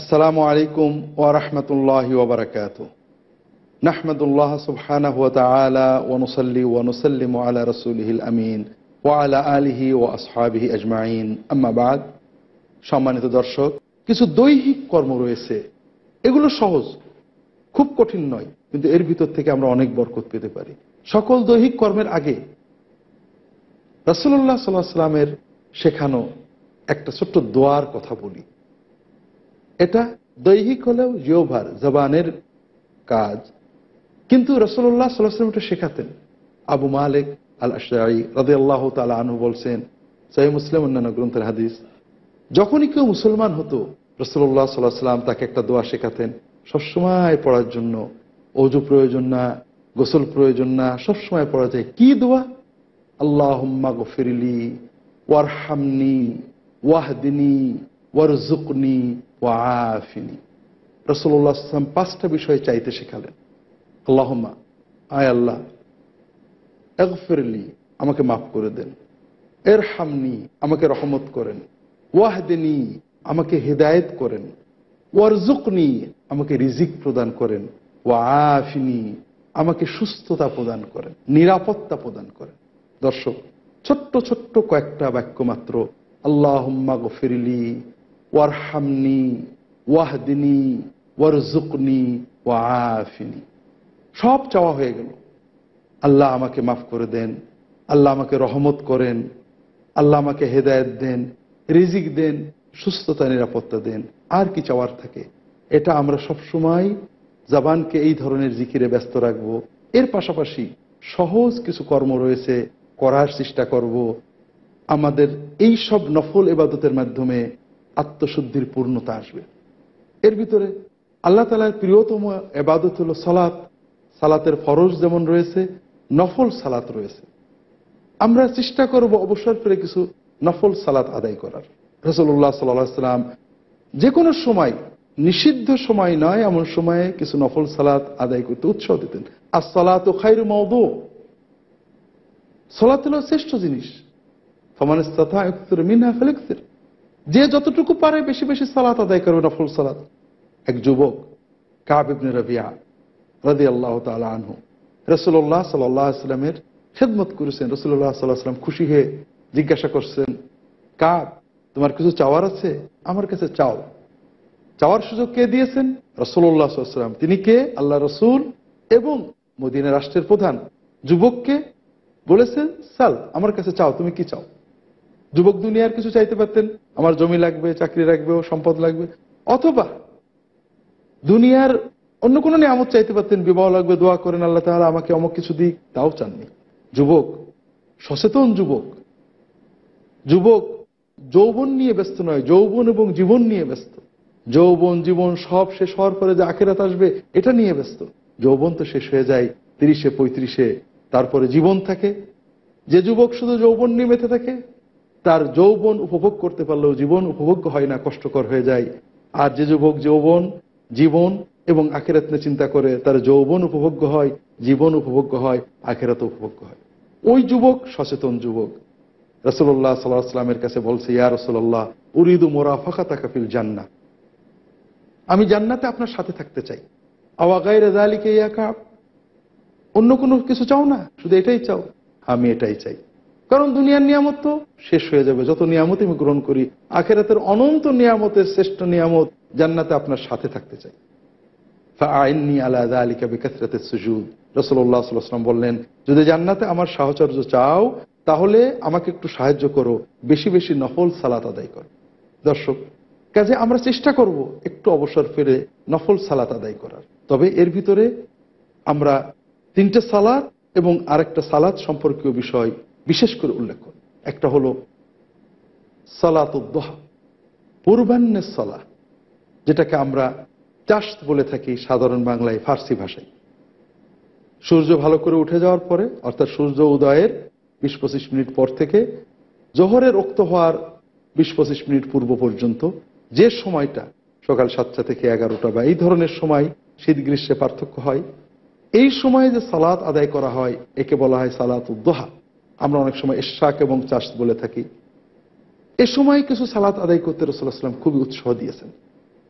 আসসালামু আলাইকুম ওয়ারহমতুল্লাহ ওবরাকাত নাহমদুল্লাহ সুবহানাহ ওয়া তাআলা ওয়া নুসাল্লি ওয়া নুসাল্লিমু আলা রাসূলিহিল আমিন ওয়া আলা আলিহি ওয়া আসহাবিহি আজমাইন আম্মা বাদ সম্মানিত দর্শক কিছু দৈহিক কর্ম রয়েছে এগুলো সহজ খুব কঠিন নয় কিন্তু এর ভিতর থেকে আমরা অনেক বরকত পেতে পারি সকল দৈহিক কর্মের আগে রাসুল্লাহ সাল্লাহ সাল্লামের শেখানো একটা ছোট্ট দোয়ার কথা বলি এটা দৈহিক হলেও জিওভার জবানের কাজ কিন্তু রসল্লাহ সাল্লাম এটা শেখাতেন আবু মালিক আল আশাই রাজি আল্লাহ তালা আনু বলছেন সাহি মুসলিম অন্যান্য গ্রন্থের হাদিস যখনই কেউ মুসলমান হতো রসল্লাহ সাল্লাহ সাল্লাম তাকে একটা দোয়া শেখাতেন সবসময় পড়ার জন্য অজু প্রয়োজন না গোসল প্রয়োজন না সবসময় পড়া যায় কি দোয়া আল্লাহ গফিরলি হামনি ওয়াহদিনী জুকনি রসুল্লাহাম পাঁচটা বিষয় চাইতে শেখালেন আল্লাহমা আয় আল্লাহ একফিরলি আমাকে মাফ করে দেন এর হামনি আমাকে রহমত করেন ওয়াহদিনী আমাকে হেদায়েত করেন ওয়ারজুকনি আমাকে রিজিক প্রদান করেন ওয়াফিনি আমাকে সুস্থতা প্রদান করেন নিরাপত্তা প্রদান করেন দর্শক ছোট্ট ছোট্ট কয়েকটা বাক্য মাত্র আল্লাহ গফিরলি ওয়ারহামনি ওয়াহদিনি ওয়ারজুকনি ওয়া সব চাওয়া হয়ে গেল আল্লাহ আমাকে মাফ করে দেন আল্লাহ আমাকে রহমত করেন আল্লাহ আমাকে হেদায়ত দেন রিজিক দেন সুস্থতা নিরাপত্তা দেন আর কি চাওয়ার থাকে এটা আমরা সব সময় জাবানকে এই ধরনের জিকিরে ব্যস্ত রাখব এর পাশাপাশি সহজ কিছু কর্ম রয়েছে করার চেষ্টা করব আমাদের এই সব নফল এবাদতের মাধ্যমে আত্মশুদ্ধির পূর্ণতা আসবে এর ভিতরে আল্লাহ তালার প্রিয়তম এবাদত হল সালাত সালাতের ফরজ যেমন রয়েছে নফল সালাত রয়েছে আমরা চেষ্টা করব অবসর পেলে কিছু নফল সালাত আদায় করার রসল্লাহ সাল্লাহ সাল্লাম যে কোনো সময় নিষিদ্ধ সময় নয় এমন সময়ে কিছু নফল সালাত আদায় করতে উৎসাহ দিতেন আর সালাত ও খাই মৌদ সলাত হল শ্রেষ্ঠ জিনিস ফমানিস্তা মিনা ফেলেক্সের যে যতটুকু পারে বেশি বেশি সালাত আদায় করবে নফল সালাত এক যুবক কাবিবনে রবিয়া রদি আল্লাহ তালা আনহু রসুল্লাহ সাল্লামের খেদমত করেছেন রসুল্লাহ সাল্লাহ খুশি হয়ে জিজ্ঞাসা করছেন কাব তোমার কিছু চাওয়ার আছে আমার কাছে চাও চাওয়ার সুযোগ কে দিয়েছেন রসুল্লাহ সাল্লাম তিনি কে আল্লাহ রসুল এবং মদিনা রাষ্ট্রের প্রধান যুবককে বলেছেন সাল আমার কাছে চাও তুমি কি চাও যুবক দুনিয়ার কিছু চাইতে পারতেন আমার জমি লাগবে চাকরি লাগবে ও সম্পদ লাগবে অথবা দুনিয়ার অন্য কোনো নিয়ামত চাইতে পারতেন বিবাহ লাগবে দোয়া করেন আল্লাহ তাহলে আমাকে অমক কিছু দিক তাও চাননি যুবক সচেতন যুবক যুবক যৌবন নিয়ে ব্যস্ত নয় যৌবন এবং জীবন নিয়ে ব্যস্ত যৌবন জীবন সব শেষ হওয়ার পরে যে আখেরাত আসবে এটা নিয়ে ব্যস্ত যৌবন তো শেষ হয়ে যায় তিরিশে পঁয়ত্রিশে তারপরে জীবন থাকে যে যুবক শুধু যৌবন নিয়ে মেতে থাকে তার যৌবন উপভোগ করতে পারলেও জীবন উপভোগ হয় না কষ্টকর হয়ে যায় আর যে যুবক যৌবন জীবন এবং আখেরাত নিয়ে চিন্তা করে তার যৌবন উপভোগ্য হয় জীবন উপভোগ্য হয় আখেরাত উপভোগ্য হয় ওই যুবক সচেতন যুবক রসল্লাহ সাল্লাহামের কাছে বলছে ইয়া রসল্লাহ উরিদু মোরা তাকা ফিল জান্না আমি জান্নাতে আপনার সাথে থাকতে চাই আওয়াগাই আলীকে ইয়া কাপ অন্য কোনো কিছু চাও না শুধু এটাই চাও আমি এটাই চাই কারণ দুনিয়ার নিয়ামত তো শেষ হয়ে যাবে যত নিয়ামত আমি গ্রহণ করি আখেরাতের অনন্ত নিয়ামতের শ্রেষ্ঠ নিয়ামত জান্নাতে আপনার সাথে থাকতে চাই আইনি আলাদা আলিকা বিকাশরাতের সুযোগ রসল্লাহ সাল্লাম বললেন যদি জান্নাতে আমার সাহচর্য চাও তাহলে আমাকে একটু সাহায্য করো বেশি বেশি নফল সালাত আদায় করো দর্শক কাজে আমরা চেষ্টা করব একটু অবসর ফেরে নফল সালাত আদায় করার তবে এর ভিতরে আমরা তিনটে সালাত এবং আরেকটা সালাত সম্পর্কীয় বিষয় বিশেষ করে উল্লেখ করে একটা হলো সালাতুদ্দোহা পূর্বাহ্নের সলা যেটাকে আমরা চাষ বলে থাকি সাধারণ বাংলায় ফার্সি ভাষায় সূর্য ভালো করে উঠে যাওয়ার পরে অর্থাৎ সূর্য উদয়ের বিশ পঁচিশ মিনিট পর থেকে জহরের রক্ত হওয়ার বিশ পঁচিশ মিনিট পূর্ব পর্যন্ত যে সময়টা সকাল সাতটা থেকে এগারোটা বা এই ধরনের সময় শীত গ্রীষ্মে পার্থক্য হয় এই সময়ে যে সালাদ আদায় করা হয় একে বলা হয় সালাত উদ্দোহা আমরা অনেক সময় এশাক এবং চাষ বলে থাকি এ সময় কিছু সালাত আদায় করতে রসুল্লাহ সাল্লাম খুবই উৎসাহ দিয়েছেন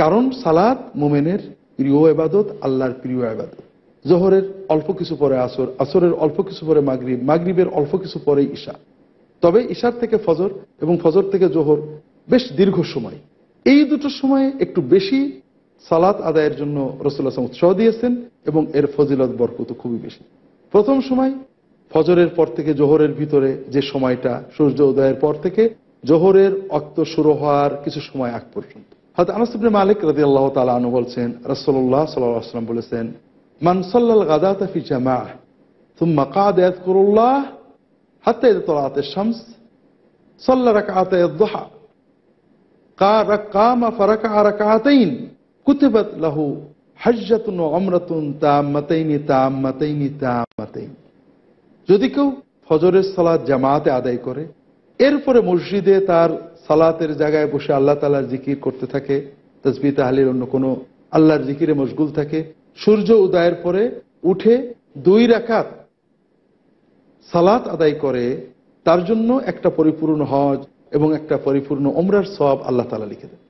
কারণ সালাত মোমেনের প্রিয় এবাদত আল্লাহর প্রিয় এবাদত জোহরের অল্প কিছু পরে আসর আসরের অল্প কিছু পরে মাগরীব মাগরীবের অল্প কিছু পরে ঈশা তবে ঈশার থেকে ফজর এবং ফজর থেকে জোহর বেশ দীর্ঘ সময় এই দুটো সময়ে একটু বেশি সালাত আদায়ের জন্য রসুল্লাহ সাল্লাম উৎসাহ দিয়েছেন এবং এর ফজিলত বরকত খুবই বেশি প্রথম সময় ফজরের পর থেকে জোহরের ভিতরে যে সময়টা সূর্য উদয়ের পর থেকে জোহরের অক্ত শুরু হওয়ার কিছু সময় আগ পর্যন্ত হয়তো মালিক রাজি আল্লাহ তালা আনু বলছেন রসল্লাহ সাল্লাম বলেছেন মানসল্লাল গাদা তাফি জামা তুমা কাদ করুল্লাহ হাতে তলাতে শামস রাকা আতে দোহা কা রাকামা ফারাকা রাকাতাইন তাম লাহু হজ্জাতুন যদি কেউ ফজরের সালাদ জামাতে আদায় করে এরপরে মসজিদে তার সালাতের জায়গায় বসে আল্লাহ তালার জিকির করতে থাকে তসবি তাহালির অন্য কোনো আল্লাহর জিকিরে মশগুল থাকে সূর্য উদয়ের পরে উঠে দুই রাখাত সালাত আদায় করে তার জন্য একটা পরিপূর্ণ হজ এবং একটা পরিপূর্ণ ওমরার সব আল্লাহ তালা লিখে দেন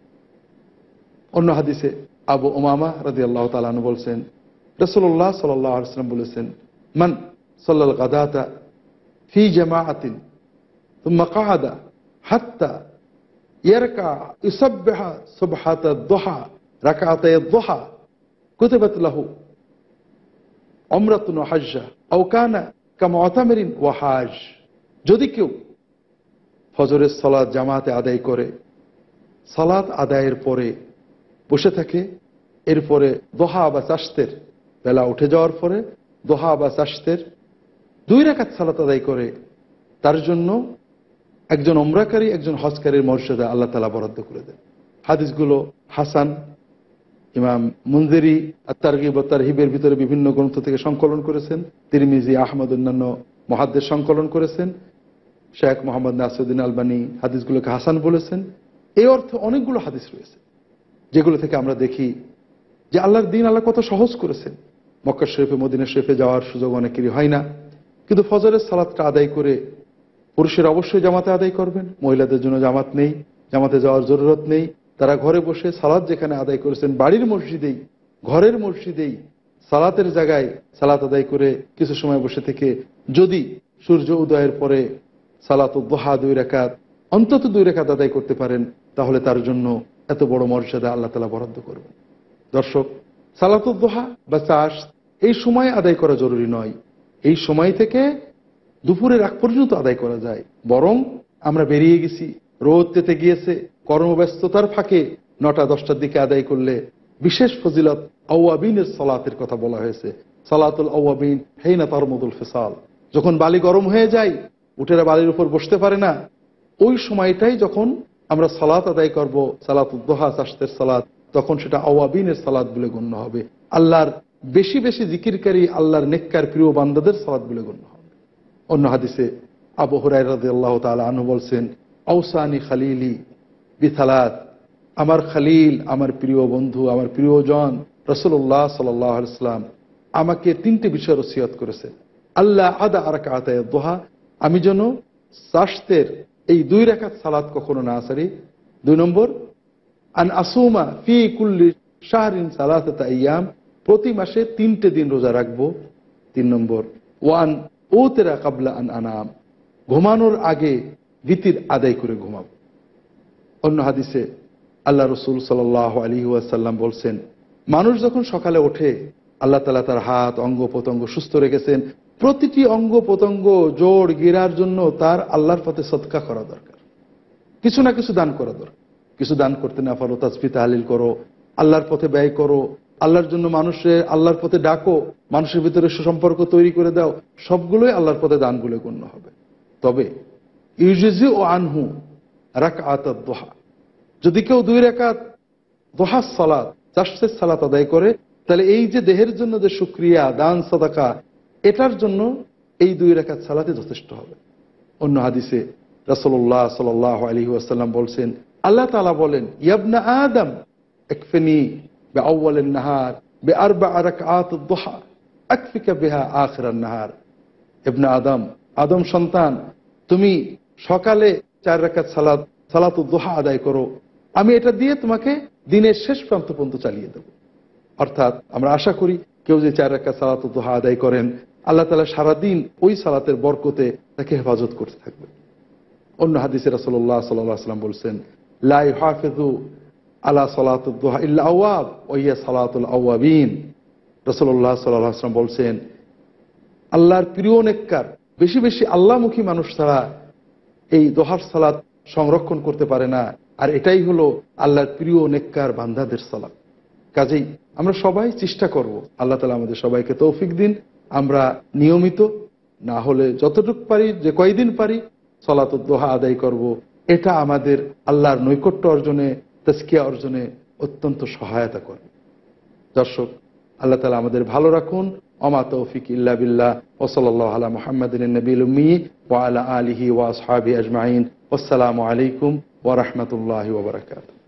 অন্য হাদিসে আবু ওমামা রাজি আল্লাহ তালু বলছেন রসল্লাহ আসলাম বলেছেন মান صلى الغداة في جماعة ثم قعد حتى يركع يسبح صبحة الضحى ركعتي الضحى كتبت له عمرة وحجة أو كان كمعتمر وحاج যদি কেউ ফজরের সালাদ জামাতে আদায় করে সালাদ আদায়ের পরে বসে থাকে এরপরে দোহা বা চাষতের বেলা উঠে যাওয়ার পরে দোহা বা চাষতের দুই রাকাত সালাত আদায় করে তার জন্য একজন অমরাকারী একজন হজকারীর মর্যাদা আল্লাহ তালা বরাদ্দ করে দেন হাদিসগুলো হাসান ইমাম মঞ্জেরি আত্মারগিব তারহিবের ভিতরে বিভিন্ন গ্রন্থ থেকে সংকলন করেছেন তিরমিজি আহমদ অন্যান্য মহাদ্দের সংকলন করেছেন শেখ মোহাম্মদ নাসুদ্দিন আলবানি হাদিসগুলোকে হাসান বলেছেন এই অর্থে অনেকগুলো হাদিস রয়েছে যেগুলো থেকে আমরা দেখি যে আল্লাহর দিন আল্লাহ কত সহজ করেছেন মক্কা শরীফে মদিনা শরীফে যাওয়ার সুযোগ অনেকেরই হয় না কিন্তু ফজরের সালাদটা আদায় করে পুরুষের অবশ্যই জামাতে আদায় করবেন মহিলাদের জন্য জামাত নেই জামাতে যাওয়ার জরুরত নেই তারা ঘরে বসে সালাদ যেখানে আদায় করেছেন বাড়ির মসজিদেই ঘরের মসজিদেই সালাতের জায়গায় সালাত আদায় করে কিছু সময় বসে থেকে যদি সূর্য উদয়ের পরে সালাত দোহা দুই রেখাত অন্তত দুই রেখাত আদায় করতে পারেন তাহলে তার জন্য এত বড় মর্যাদা আল্লাহ তালা বরাদ্দ করবেন দর্শক সালাত দোহা বা চাষ এই সময় আদায় করা জরুরি নয় এই সময় থেকে দুপুরের আগ পর্যন্ত আদায় করা যায় বরং আমরা বেরিয়ে গেছি রোদ পেতে গিয়েছে কর্মব্যস্ততার ফাঁকে নটা দশটার দিকে আদায় করলে বিশেষ ফজিলত আউয়াবিনের সালাতের কথা বলা হয়েছে সালাতুল আউয়াবিন হেইনা তরমদুল ফেসাল যখন বালি গরম হয়ে যায় উঠেরা বালির উপর বসতে পারে না ওই সময়টাই যখন আমরা সালাত আদায় করব সালাত উদ্দোহা চাষের সালাত তখন সেটা আওয়াবিনের সালাত বলে গণ্য হবে আল্লাহর বেশি বেশি জিকিরকারী আল্লাহর নেককার প্রিয় বান্দাদের সালাদ বলে গণ্য হবে অন্য হাদিসে আবু হরাই রাজি আল্লাহ তালা আনু বলছেন ঔসানি খালিলি বিথালাত আমার খালিল আমার প্রিয় বন্ধু আমার প্রিয়জন রসুল্লাহ সাল্লাম আমাকে তিনটি বিষয় রসিয়ত করেছে আল্লাহ আদা আর কাতায় দোহা আমি যেন সাস্তের এই দুই রেখাত সালাদ কখনো না সারি দুই নম্বর আন আসুমা ফি কুল্লি শাহরিন সালাত ইয়াম প্রতি মাসে তিনটে দিন রোজা রাখবো তিন নম্বর ওয়ান ও তেরা কাবলা আন আনাম ঘুমানোর আগে বিতির আদায় করে ঘুমাব অন্য হাদিসে আল্লাহ রসুল সাল আলী ওয়াসাল্লাম বলছেন মানুষ যখন সকালে ওঠে আল্লাহ তালা তার হাত অঙ্গ প্রত্যঙ্গ সুস্থ রেখেছেন প্রতিটি অঙ্গ প্রত্যঙ্গ জোর গিরার জন্য তার আল্লাহর পথে সৎকা করা দরকার কিছু না কিছু দান করা দরকার কিছু দান করতে না পারো তাজফিতে হালিল করো আল্লাহর পথে ব্যয় করো আল্লাহর জন্য মানুষের আল্লাহর পথে ডাকো মানুষের ভিতরে সুসম্পর্ক তৈরি করে দাও সবগুলোই আল্লাহর পথে দানগুলো গণ্য হবে তবে ইউজিজি ও আনহু রাক দোহা যদি কেউ দুই রেখাত দোহা সালাদ চাষের সালাত আদায় করে তাহলে এই যে দেহের জন্য যে সুক্রিয়া দান সদাকা এটার জন্য এই দুই রেখাত সালাতে যথেষ্ট হবে অন্য হাদিসে রাসল্লাহ সাল আলী আসাল্লাম বলছেন আল্লাহ তালা বলেন ইয়াবনা আদম একফেনি بأول النهار بأربع ركعات الضحى أكفك بها آخر النهار ابن আদম আদম সন্তান তুমি সকালে চার রাকাত সালাত সালাত দোহা আদায় করো আমি এটা দিয়ে তোমাকে দিনের শেষ প্রান্ত পর্যন্ত চালিয়ে দেব অর্থাৎ আমরা আশা করি কেউ যে চার রাকাত সালাত দোহা আদায় করেন আল্লাহ তালা সারাদিন ওই সালাতের বরকতে তাকে হেফাজত করতে থাকবে অন্য হাদিসেরা সাল্লাহ সাল্লাহ সাল্লাম বলছেন লাই হাফেজু আল্লাহ সালাতুদ্দোহা ইল্লা আওয়াব ওয়া সালাতুল আওয়াবিন রসল্লাহ সাল্লাহ আসলাম বলছেন আল্লাহর প্রিয় নেককার বেশি বেশি আল্লাহমুখী মানুষ ছাড়া এই দোহার সালাত সংরক্ষণ করতে পারে না আর এটাই হলো আল্লাহর প্রিয় নেককার বান্ধাদের সালাত কাজেই আমরা সবাই চেষ্টা করব আল্লাহ তালা আমাদের সবাইকে তৌফিক দিন আমরা নিয়মিত না হলে যতটুকু পারি যে কয়দিন পারি সলাতদ্দোহা আদায় করব। এটা আমাদের আল্লাহর নৈকট্য অর্জনে তস্কিয়া অর্জনে অত্যন্ত সহায়তা করবে দর্শক আল্লাহ তালা আমাদের ভালো রাখুন অমা তৌফিক ইল্লা বিল্লাহ ওসল আলা মোহাম্মদ আলা আলহি ওয়া সাহাবি আজমাইন আসসালামু আলাইকুম রহমতুল্লাহ ওবরাকাতু